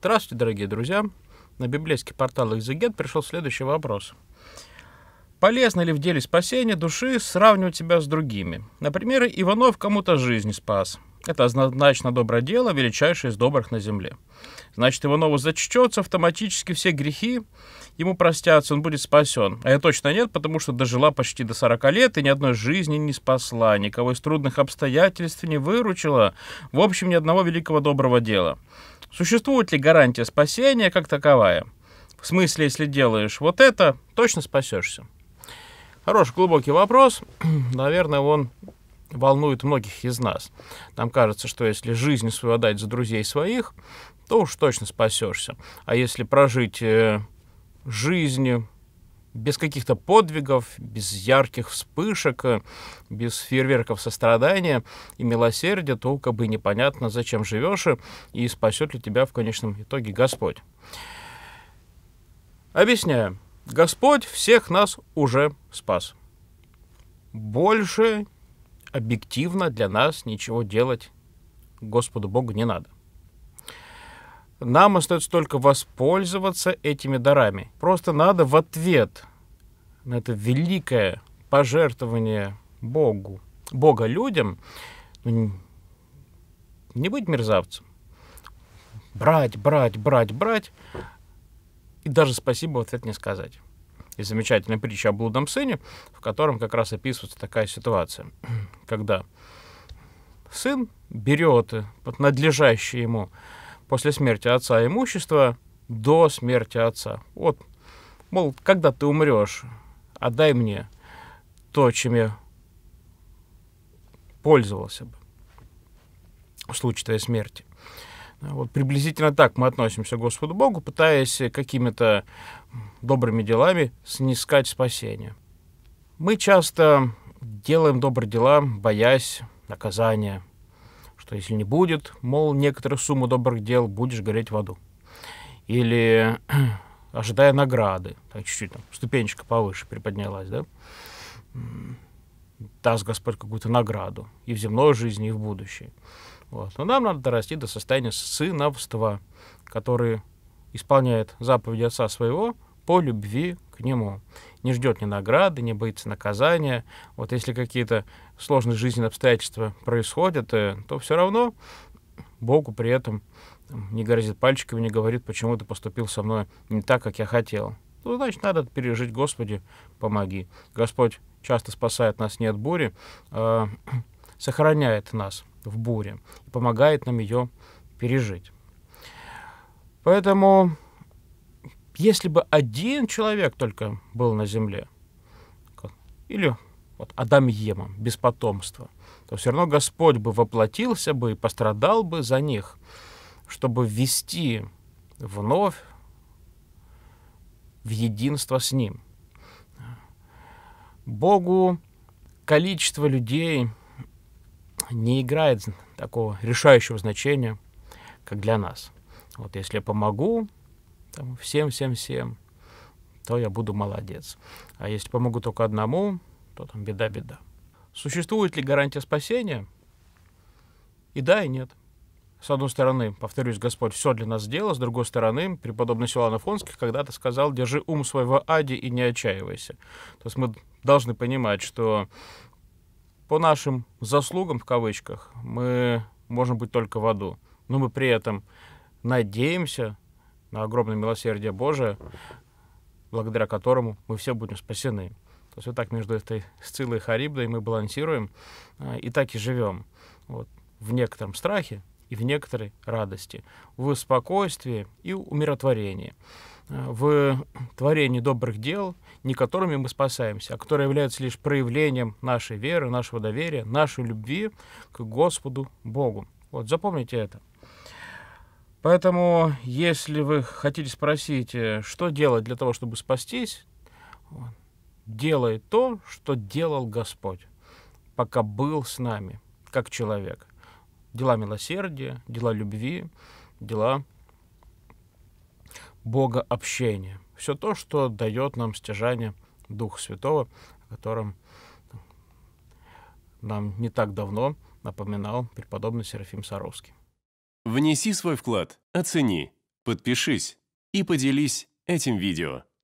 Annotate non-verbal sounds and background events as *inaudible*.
Здравствуйте, дорогие друзья! На библейский портал «Экзегет» пришел следующий вопрос. Полезно ли в деле спасения души сравнивать себя с другими? Например, Иванов кому-то жизнь спас. Это однозначно доброе дело, величайшее из добрых на земле. Значит, его Иванову зачтется автоматически все грехи, ему простятся, он будет спасен. А я точно нет, потому что дожила почти до 40 лет и ни одной жизни не спасла, никого из трудных обстоятельств не выручила, в общем, ни одного великого доброго дела. Существует ли гарантия спасения как таковая? В смысле, если делаешь вот это, точно спасешься? Хороший глубокий вопрос. *clears throat* Наверное, он волнует многих из нас. Нам кажется, что если жизнь свою отдать за друзей своих, то уж точно спасешься. А если прожить э, жизнь без каких-то подвигов, без ярких вспышек, э, без фейерверков сострадания и милосердия, то как бы непонятно, зачем живешь э, и спасет ли тебя в конечном итоге Господь. Объясняю. Господь всех нас уже спас. Больше объективно для нас ничего делать Господу Богу не надо. Нам остается только воспользоваться этими дарами. Просто надо в ответ на это великое пожертвование Богу, Бога людям, ну, не быть мерзавцем. Брать, брать, брать, брать. И даже спасибо в ответ не сказать. И замечательная притча о блудном сыне, в котором как раз описывается такая ситуация, *clears throat* когда сын берет надлежащее ему после смерти отца имущество до смерти отца. Вот, мол, когда ты умрешь, отдай мне то, чем я пользовался бы в случае твоей смерти. Вот приблизительно так мы относимся к Господу Богу, пытаясь какими-то добрыми делами снискать спасение. Мы часто делаем добрые дела, боясь наказания, что если не будет, мол, некоторую сумму добрых дел будешь гореть в аду. Или *clears throat* ожидая награды, так чуть-чуть там ступенечка повыше приподнялась, да, даст Господь какую-то награду и в земной жизни, и в будущей. Вот. Но нам надо дорасти до состояния сыновства, который исполняет заповеди отца своего по любви к нему. Не ждет ни награды, не боится наказания. Вот если какие-то сложные жизненные обстоятельства происходят, э, то все равно Богу при этом не грозит пальчиками, не говорит, почему ты поступил со мной не так, как я хотел. Ну, значит, надо пережить, Господи, помоги. Господь часто спасает нас не от бури, а сохраняет нас в буре и помогает нам ее пережить. Поэтому, если бы один человек только был на земле, или вот Адам Ема, без потомства, то все равно Господь бы воплотился бы и пострадал бы за них, чтобы ввести вновь в единство с Ним. Богу количество людей — не играет такого решающего значения, как для нас. Вот если я помогу там, всем, всем, всем, то я буду молодец. А если помогу только одному, то там беда, беда. Существует ли гарантия спасения? И да, и нет. С одной стороны, повторюсь, Господь все для нас сделал, с другой стороны, преподобный Силуан Афонский когда-то сказал, держи ум своего ади и не отчаивайся. То есть мы должны понимать, что по нашим заслугам, в кавычках, мы можем быть только в аду. Но мы при этом надеемся на огромное милосердие Божие, благодаря которому мы все будем спасены. То есть вот так между этой Сцилой и Харибдой мы балансируем э, и так и живем. Вот. В некотором страхе, и в некоторой радости, в спокойствии и умиротворении, в творении добрых дел, не которыми мы спасаемся, а которые являются лишь проявлением нашей веры, нашего доверия, нашей любви к Господу Богу. Вот, запомните это. Поэтому, если вы хотите спросить, э, что делать для того, чтобы спастись, делай то, что делал Господь, пока был с нами, как человек – дела милосердия, дела любви, дела Бога общения. Все то, что дает нам стяжание Духа Святого, о котором нам не так давно напоминал преподобный Серафим Саровский. Внеси свой вклад, оцени, подпишись и поделись этим видео.